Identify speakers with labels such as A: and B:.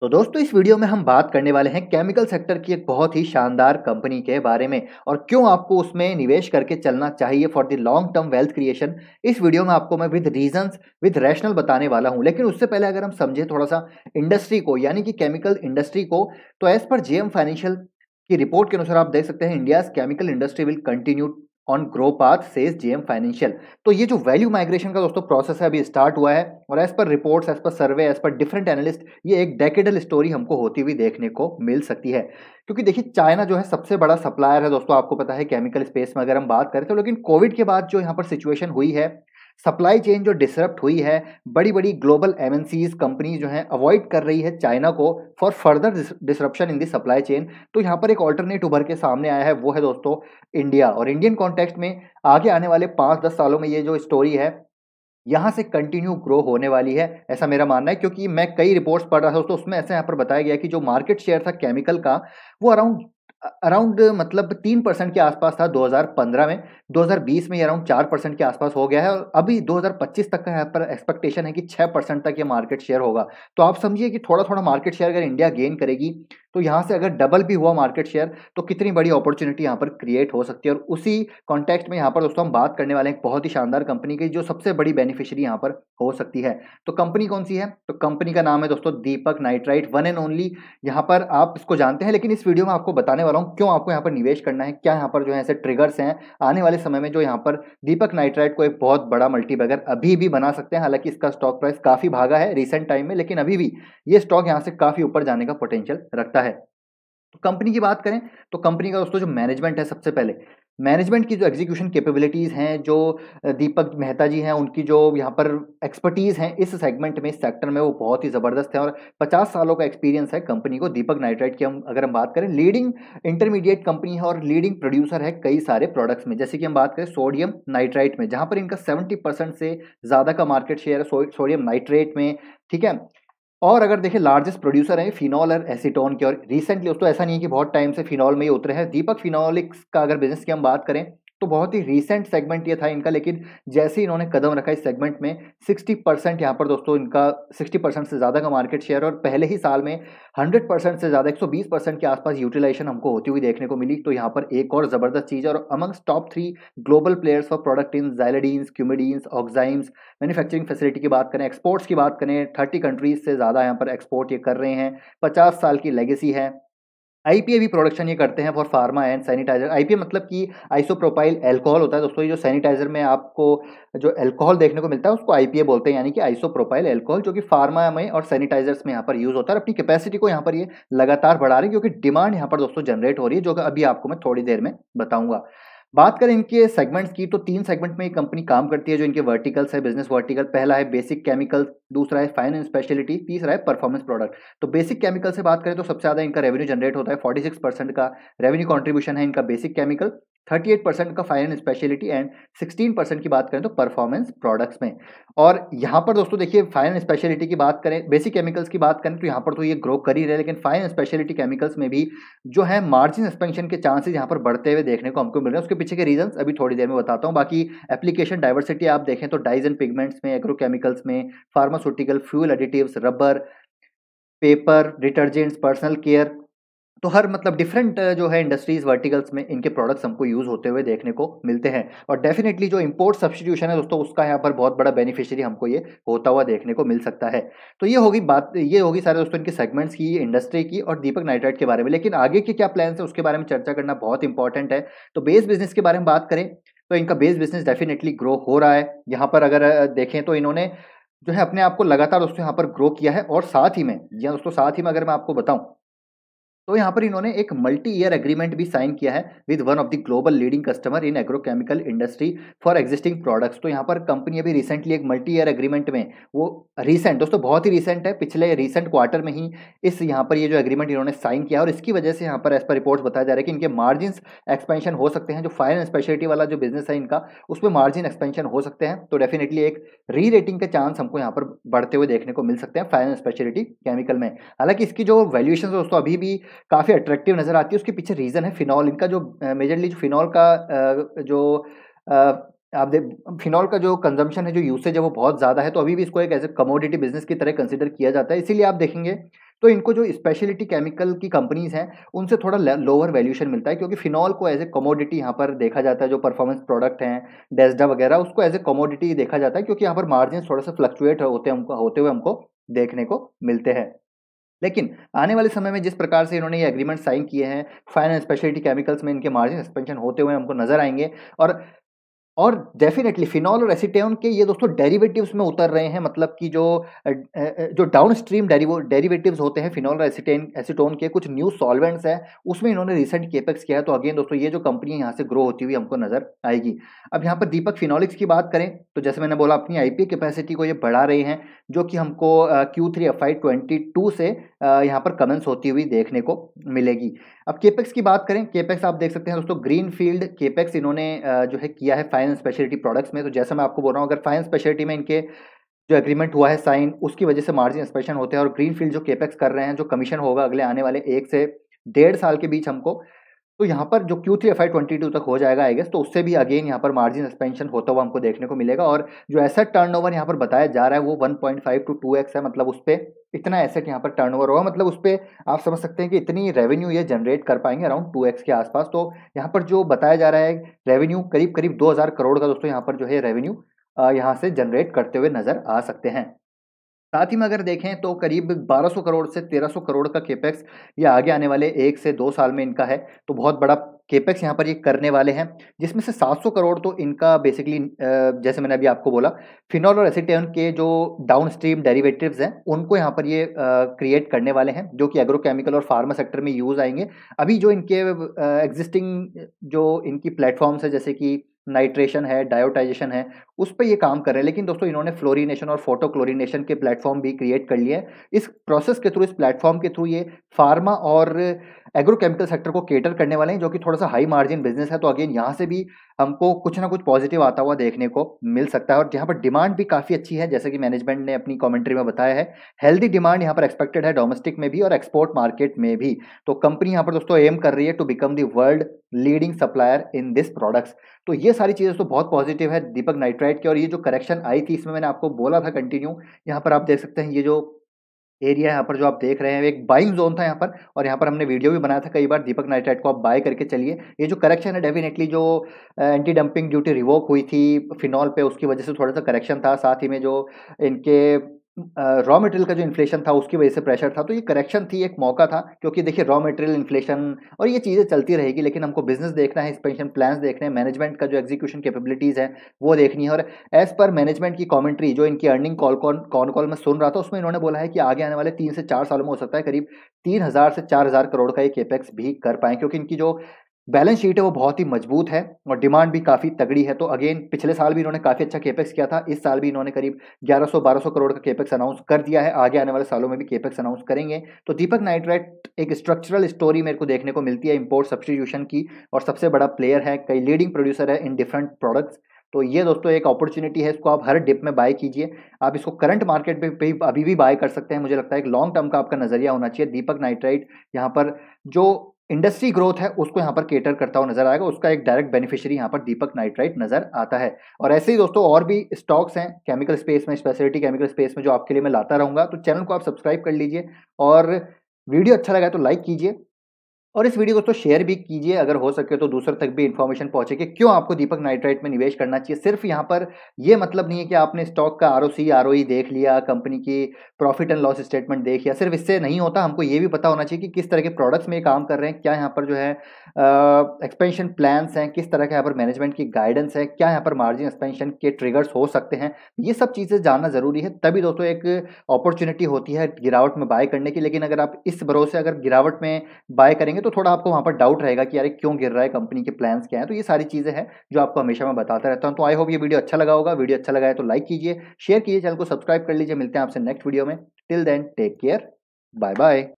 A: तो दोस्तों इस वीडियो में हम बात करने वाले हैं केमिकल सेक्टर की एक बहुत ही शानदार कंपनी के बारे में और क्यों आपको उसमें निवेश करके चलना चाहिए for the long term wealth creation इस वीडियो में आपको मैं विद रीजंस विद रैशनल बताने वाला हूं लेकिन उससे पहले अगर हम समझें थोड़ा सा इंडस्ट्री को यानी कि केमिकल इंडस्ट्री को तो एज पर जे फाइनेंशियल की रिपोर्ट के अनुसार आप देख सकते हैं India chemical industry will continue on grow path says M financial तो ये जो वैल्यू माइग्रेशन का दोस्तों प्रोसेस है अभी स्टार्ट हुआ है और as per reports as per survey as per different analyst ये एक डेकेडल स्टोरी हमको होती हुई देखने को मिल सकती है क्योंकि देखिए चाइना जो है सबसे बड़ा सप्लायर है दोस्तों आपको पता है केमिकल स्पेस में अगर हम बात करें तो लेकिन कोविड के बाद जो यहाँ पर सिचुएशन हुई है सप्लाई चेन जो डिसरप्ट हुई है बड़ी बड़ी ग्लोबल एम कंपनी जो है अवॉइड कर रही है चाइना को for further disruption in the supply chain तो यहाँ पर एक ऑल्टरनेट उभर के सामने आया है वो है दोस्तों इंडिया और इंडियन कॉन्टेक्स्ट में आगे आने वाले पाँच दस सालों में ये जो स्टोरी है यहाँ से कंटिन्यू ग्रो होने वाली है ऐसा मेरा मानना है क्योंकि मैं कई रिपोर्ट्स पढ़ रहा था दोस्तों उसमें ऐसे यहाँ पर बताया गया कि जो मार्केट शेयर था केमिकल का वो अराउंड अराउंड मतलब तीन परसेंट के आसपास था 2015 में 2020 में अराउंड चार परसेंट के आसपास हो गया है और अभी 2025 तक का यहाँ पर एक्सपेक्टेशन है कि छः परसेंट तक ये मार्केट शेयर होगा तो आप समझिए कि थोड़ा थोड़ा मार्केट शेयर अगर इंडिया गेन करेगी तो यहाँ से अगर डबल भी हुआ मार्केट शेयर तो कितनी बड़ी अपॉर्चुनिटी यहाँ पर क्रिएट हो सकती है और उसी कॉन्टेक्स्ट में यहाँ पर दोस्तों हम बात करने वाले हैं बहुत ही शानदार कंपनी की जो सबसे बड़ी बेनिफिशियरी यहाँ पर हो सकती है तो कंपनी कौन सी है तो कंपनी का नाम है दोस्तों Deepak Nitrite one and only यहाँ पर आप इसको जानते हैं लेकिन इस वीडियो में आपको बताने वाला हूँ क्यों आपको यहाँ पर निवेश करना है क्या यहाँ पर जो है ऐसे ट्रिगर्स हैं आने वाले समय में जो यहाँ पर दीपक नाइट्राइट को एक बहुत बड़ा मल्टीबैगर अभी भी बना सकते हैं हालांकि इसका स्टॉक प्राइस काफ़ी भागा है रिसेंट टाइम में लेकिन अभी भी ये स्टॉक यहाँ से काफ़ी ऊपर जाने का पोटेंशियल रखता है सकता है तो कंपनी की बात करें तो कंपनी का दोस्तों जो मैनेजमेंट है सबसे पहले मैनेजमेंट की जो एग्जीक्यूशन कैपेबिलिटीज़ हैं जो दीपक मेहता जी हैं उनकी जो यहाँ पर एक्सपर्टीज़ हैं इस सेगमेंट में इस सेक्टर में वो बहुत ही ज़बरदस्त है और 50 सालों का एक्सपीरियंस है कंपनी को दीपक नाइट्राइट की हम अगर हम बात करें लीडिंग इंटरमीडिएट कंपनी है और लीडिंग प्रोड्यूसर है कई सारे प्रोडक्ट्स में जैसे कि हम बात करें सोडियम नाइट्राइट में जहाँ पर इनका सेवेंटी से ज़्यादा का मार्केट शेयर है सोडियम नाइट्रेट में ठीक है और अगर देखें लार्जेस्ट प्रोड्यूसर है फिनॉल और एसीटोन के और रिसेंटली दोस्तों ऐसा नहीं है कि बहुत टाइम से फिनॉल में ही उतरे हैं दीपक फिनॉलिक्स का अगर बिजनेस की हम बात करें तो बहुत ही रिसेंट सेगमेंट ये था इनका लेकिन जैसे ही इन्होंने कदम रखा इस सेगमेंट में 60 परसेंट यहाँ पर दोस्तों इनका 60 परसेंट से ज़्यादा का मार्केट शेयर और पहले ही साल में 100 परसेंट से ज़्यादा 120 परसेंट के आसपास यूटिलाइजेशन हमको होती हुई देखने को मिली तो यहाँ पर एक और ज़बरदस्त चीज़ और amongst top three global players for product in xylidines cumidines oximes manufacturing facility की बात करें एक्सपोर्ट्स की बात करें थर्टी कंट्रीज से ज़्यादा यहाँ पर एक्सपोर्ट ये कर रहे हैं पचास साल की लेगेसी है ए भी प्रोडक्शन ये करते हैं फॉर फार्मा एंड सैनिटाइजर ए मतलब कि आइसोप्रोपाइल एल्कोहल होता है दोस्तों ये जो सैनिटाइजर में आपको जो एल्कोहल देखने को मिलता है उसको आईपीए बोलते हैं यानी कि आइसोप्रोपाइल एल्कोहल जो कि फार्मा में और सैनिटाइजर्स में यहाँ पर यूज़ होता है अपनी कैपेसिटी को यहाँ पर ये लगातार बढ़ा रहे हैं क्योंकि डिमांड यहाँ पर दोस्तों जनरेट हो रही है जो अभी आपको मैं थोड़ी देर में बताऊँगा बात करें इनके सेगमेंट्स की तो तीन सेगमेंट में ये कंपनी काम करती है जो इनके वर्टिकल्स है बिजनेस वर्टिकल पहला है बेसिक केमिकल दूसरा है फाइन एंड स्पेशलिटी तीसरा है परफॉर्मेंस प्रोडक्ट तो बेसिक केमिकल से बात करें तो सबसे ज़्यादा इनका रेवेन्यू जनरेट होता है 46 परसेंट का रेवेन्यू कॉन्ट्रीब्यूशन है इनका basic chemical thirty eight percent का fine speciality and sixteen percent की बात करें तो परफॉर्मेंस प्रोडक्ट्स में और यहाँ पर दोस्तों देखिए फाइन एंड स्पेशलिटी की बात करें बेसिक केमिकल्स की बात करें तो यहाँ पर तो ये ग्रो कर ही रहे लेकिन फाइन स्पेशलिटी केमिकल्स में भी जो है मार्जिन एक्सपेंशन के चांसेज यहाँ पर बढ़ते हुए देखने को हमको मिल रहे हैं उसके पीछे के रीजन अभी थोड़ी देर में बताता हूँ बाकी एप्लीकेशन डाइवर्सिटी आप देखें तो डाइज एंड पिगमेंट्स में एग्रोकेमिकल्स में pharmaceutical fuel additives rubber paper detergents personal care तो हर मतलब डिफरेंट जो है इंडस्ट्रीज वर्टिकल्स में इनके प्रोडक्ट्स हमको यूज़ होते हुए देखने को मिलते हैं और डेफिनेटली जो इंपोर्ट सब्सटीट्यूशन है दोस्तों उसका यहाँ पर बहुत बड़ा बेनिफिशियरी हमको ये होता हुआ देखने को मिल सकता है तो ये होगी बात ये होगी सारे दोस्तों इनके सेगमेंट्स की इंडस्ट्री की और दीपक नाइट्राइट के बारे में लेकिन आगे के क्या प्लान है उसके बारे में चर्चा करना बहुत इंपॉर्टेंट है तो बेस बिजनेस के बारे में बात करें तो इनका बेस बिजनेस डेफिनेटली ग्रो हो रहा है यहाँ पर अगर देखें तो इन्होंने जो है अपने आप को लगातार दोस्तों यहाँ पर ग्रो किया है और साथ ही में जी दोस्तों साथ ही में अगर मैं आपको बताऊँ तो यहाँ पर इन्होंने एक मल्टी ईयर एग्रीमेंट भी साइन किया है with one of the global leading customer in agrochemical industry for existing products तो यहाँ पर कंपनी अभी रिसेंटली एक मल्टी ईयर एग्रीमेंट में वो रिसेंट दोस्तों बहुत ही रिसेंट है पिछले रिसेंट क्वार्टर में ही इस यहाँ पर ये यह जो एग्रीमेंट इन्होंने साइन किया और इसकी वजह से यहाँ पर एज पर रिपोर्ट बताया जा रहा है कि इनके मार्जिन एक्सपेंशन हो सकते हैं जो फाइन स्पेशलिटी वाला जो बिजनेस है इनका उसमें मार्जिन एक्सपेंशन हो सकते हैं तो डेफिनेटली एक री रेटिंग के चांस हमको यहाँ पर बढ़ते हुए देखने को मिल सकते हैं फाइन स्पेशलिटी केमिकल में हालांकि इसकी जो वैल्यूएशन दोस्तों अभी भी काफ़ी अट्रैक्टिव नज़र आती है उसके पीछे रीज़न है फिनॉल इनका जो मेजरली जो फिनॉल का जो आप देख फिनॉल का जो कंजम्पशन है जो यूसेज है वो बहुत ज़्यादा है तो अभी भी इसको एक एज ए कमोडिटी बिजनेस की तरह कंसिडर किया जाता है इसीलिए आप देखेंगे तो इनको जो स्पेशलिटी केमिकल की कंपनीज हैं उनसे थोड़ा लोअर वैल्यूशन मिलता है क्योंकि फिनॉल को एज ए कमोडिटी यहाँ पर देखा जाता है जो परफॉर्मेंस प्रोडक्ट हैं डेस्डा वगैरह उसको एज ए कमोडिटी देखा जाता है क्योंकि यहाँ पर मार्जिन थोड़ा सा फ्लक्चुएट होते हमको होते हुए हमको देखने को मिलते हैं लेकिन आने वाले समय में जिस प्रकार से इन्होंने ये एग्रीमेंट साइन किए हैं फाइन एंड स्पेशलिटी केमिकल्स में इनके मार्जिन एक्सपेंशन होते हुए हमको नजर आएंगे और और डेफिनेटली फिनॉल और एसिटेन के ये दोस्तों डेरिवेटिव्स में उतर रहे हैं मतलब कि जो जो डाउन स्ट्रीम डेरिवेटिव्स होते हैं फिनॉल और एसिटेन एसिटोन के कुछ न्यू सॉल्वेंट्स हैं उसमें इन्होंने रिसेंट केपेक्स किया है तो अगेन दोस्तों ये जो कंपनी यहाँ से ग्रो होती हुई हमको नजर आएगी अब यहाँ पर दीपक फिनॉलिक्स की बात करें तो जैसे मैंने बोला अपनी आईपी कैपेसिटी को ये बढ़ा रही हैं जो कि हमको Q three F Y twenty two से यहाँ पर कमेंस होती हुई देखने को मिलेगी अब केपेक्स की बात करें केपेक्स आप देख सकते हैं दोस्तों ग्रीन फील्ड केपेक्स इन्होंने जो है किया है फाइन स्पेशलिटी प्रोडक्ट्स में तो जैसे मैं आपको बोल रहा हूँ अगर फाइन स्पेशलिटी में इनके जो एग्रीमेंट हुआ है साइन उसकी वजह से मार्जिन एक्सपेंशन होते हैं और ग्रीन फील्ड जो केपेक्स कर रहे हैं जो कमीशन होगा अगले आने वाले एक से डेढ़ साल के बीच हमको तो यहाँ पर जो Q3 three F Y twenty two तक हो जाएगा आई गेस तो उससे भी अगेन यहाँ पर मार्जिन एक्सपेंशन होता हुआ हमको देखने को मिलेगा और जो एसेट टर्नओवर यहाँ पर बताया जा रहा है वो 1.5 टू टू है मतलब उस पर इतना एसेट यहाँ पर टर्नओवर होगा मतलब उस पर आप समझ सकते हैं कि इतनी रेवेन्यू ये जनरेट कर पाएंगे अराउंड टू के आसपास तो यहाँ पर जो बताया जा रहा है रेवेन्यू करीब करीब दो करोड़ का दोस्तों यहाँ पर जो है रेवेन्यू यहाँ से जनरेट करते हुए नजर आ सकते हैं साथ ही में अगर देखें तो करीब 1200 करोड़ से 1300 करोड़ का केपेक्स ये आगे आने वाले एक से दो साल में इनका है तो बहुत बड़ा केपेक्स यहाँ पर ये करने वाले हैं जिसमें से 700 करोड़ तो इनका बेसिकली जैसे मैंने अभी आपको बोला फिनॉल और एसिटेन के जो डाउन स्ट्रीम डेरिवेटिव्स हैं उनको यहाँ पर ये क्रिएट करने वाले हैं जो कि एग्रोकेमिकल और फार्मा सेक्टर में यूज़ आएंगे अभी जो इनके एग्जिस्टिंग जो इनकी प्लेटफॉर्म्स है जैसे कि नाइट्रेशन है डायोटाइजेशन है उस पर ये काम कर रहे हैं लेकिन दोस्तों इन्होंने फ्लोरीनेशन और फोटोक्लोरीनेशन के प्लेटफॉर्म भी क्रिएट कर लिए हैं इस प्रोसेस के थ्रू इस प्लेटफॉर्म के थ्रू ये फार्मा और एग्रोकेमिकल सेक्टर को केटर करने वाले हैं जो कि थोड़ा सा हाई मार्जिन बिजनेस है तो अगेन यहाँ से भी हमको कुछ ना कुछ पॉजिटिव आता हुआ देखने को मिल सकता है और यहाँ पर डिमांड भी काफ़ी अच्छी है जैसे कि मैनेजमेंट ने अपनी कॉमेंट्री में बताया है हेल्दी डिमांड यहाँ पर एक्सपेक्टेड है डोमेस्टिक में भी और एक्सपोर्ट मार्केट में भी तो कंपनी यहाँ पर दोस्तों एम कर रही है to become the world leading supplier in this products तो ये सारी चीज़ें तो बहुत पॉजिटिव है दीपक नाइट्राइट की और ये जो करेक्शन आई थी इसमें मैंने आपको बोला था कंटिन्यू यहाँ पर आप देख सकते हैं ये जो एरिया यहाँ पर जो आप देख रहे हैं एक बाइंग जोन था यहाँ पर और यहाँ पर हमने वीडियो भी बनाया था कई बार दीपक नाइट्राइट को आप बाय करके चलिए ये जो करेक्शन है डेफिनेटली जो एंटी डंपिंग ड्यूटी रिवोक हुई थी फिनॉल पे उसकी वजह से थोड़ा सा करेक्शन था साथ ही में जो इनके रॉ मटेरियल का जो इन्फ्लेशन था उसकी वजह से प्रेशर था तो ये करेक्शन थी एक मौका था क्योंकि देखिए रॉ मटेरियल इन्फ्लेशन और ये चीज़ें चलती रहेगी लेकिन हमको बिजनेस देखना है एक्सपेंशन प्लान्स देखने हैं मैनेजमेंट का जो एग्जीक्यूशन कैपेबिलिटीज़ है वो देखनी है और एज पर मैनेजमेंट की कॉमेंट्री जो इनकी earning call con con call में सुन रहा था उसमें इन्होंने बोला है कि आगे आने वाले तीन से चार सालों में हो सकता है करीब तीन हज़ार से चार हज़ार करोड़ का ये केपेक्स भी कर पाएँ क्योंकि इनकी जो बैलेंस शीट है वो बहुत ही मजबूत है और डिमांड भी काफ़ी तगड़ी है तो अगेन पिछले साल भी इन्होंने काफ़ी अच्छा केपेक्स किया था इस साल भी इन्होंने करीब 1100-1200 करोड़ का केपेक्स अनाउंस कर दिया है आगे आने वाले सालों में भी केपेक्स अनाउंस करेंगे तो दीपक नाइट्राइट एक स्ट्रक्चरल स्टोरी मेरे को देखने को मिलती है इम्पोर्ट सब्सटीट्यूशन की और सबसे बड़ा प्लेयर है कई लीडिंग प्रोड्यूसर है इन डिफरेंट प्रोडक्ट्स तो ये दोस्तों एक अपॉर्चुनिटी है इसको आप हर डिप में बाय कीजिए आप इसको करंट मार्केट पे, भी अभी भी बाय कर सकते हैं मुझे लगता है एक लॉन्ग टर्म का आपका नज़रिया होना चाहिए दीपक नाइट्राइट यहाँ पर जो इंडस्ट्री ग्रोथ है उसको यहाँ पर केटर करता हुआ नजर आएगा उसका एक डायरेक्ट बेनिफिशियरी यहाँ पर दीपक नाइट्राइट नजर आता है और ऐसे ही दोस्तों और भी स्टॉक्स हैं केमिकल स्पेस में स्पेशलिटी केमिकल स्पेस में जो आपके लिए मैं लाता रहूँगा तो चैनल को आप सब्सक्राइब कर लीजिए और वीडियो अच्छा लगा तो लाइक कीजिए और इस वीडियो को तो शेयर भी कीजिए अगर हो सके तो दूसरों तक भी इन्फॉर्मेशन पहुंचे कि क्यों आपको दीपक नाइट्राइट में निवेश करना चाहिए सिर्फ यहाँ पर यह मतलब नहीं है कि आपने स्टॉक का आर ओ सी आर देख लिया कंपनी की प्रॉफिट एंड लॉस स्टेटमेंट देख लिया सिर्फ इससे नहीं होता हमको ये भी पता होना चाहिए कि किस तरह के प्रोडक्ट्स में काम कर रहे हैं क्या यहाँ पर जो है एक्सपेंशन प्लान्स हैं किस तरह के यहाँ पर मैनेजमेंट की गाइडेंस है क्या यहाँ पर मार्जिन एक्सपेंशन के ट्रिगर्स हो सकते हैं ये सब चीज़ें जानना ज़रूरी है तभी दोस्तों एक अपॉर्चुनिटी होती है गिरावट में बाय करने की लेकिन अगर आप इस भरोसे अगर गिरावट में बाय करेंगे करेंगे तो थोड़ा आपको वहाँ पर डाउट रहेगा कि यार क्यों गिर रहा है कंपनी के प्लान्स क्या हैं तो ये सारी चीज़ें हैं जो आपको हमेशा मैं बताता रहता हूँ तो आई होप ये वीडियो अच्छा लगा होगा वीडियो अच्छा लगा है तो लाइक कीजिए शेयर कीजिए चैनल को सब्सक्राइब कर लीजिए मिलते हैं आपसे नेक्स्ट वीडियो में till then take care bye bye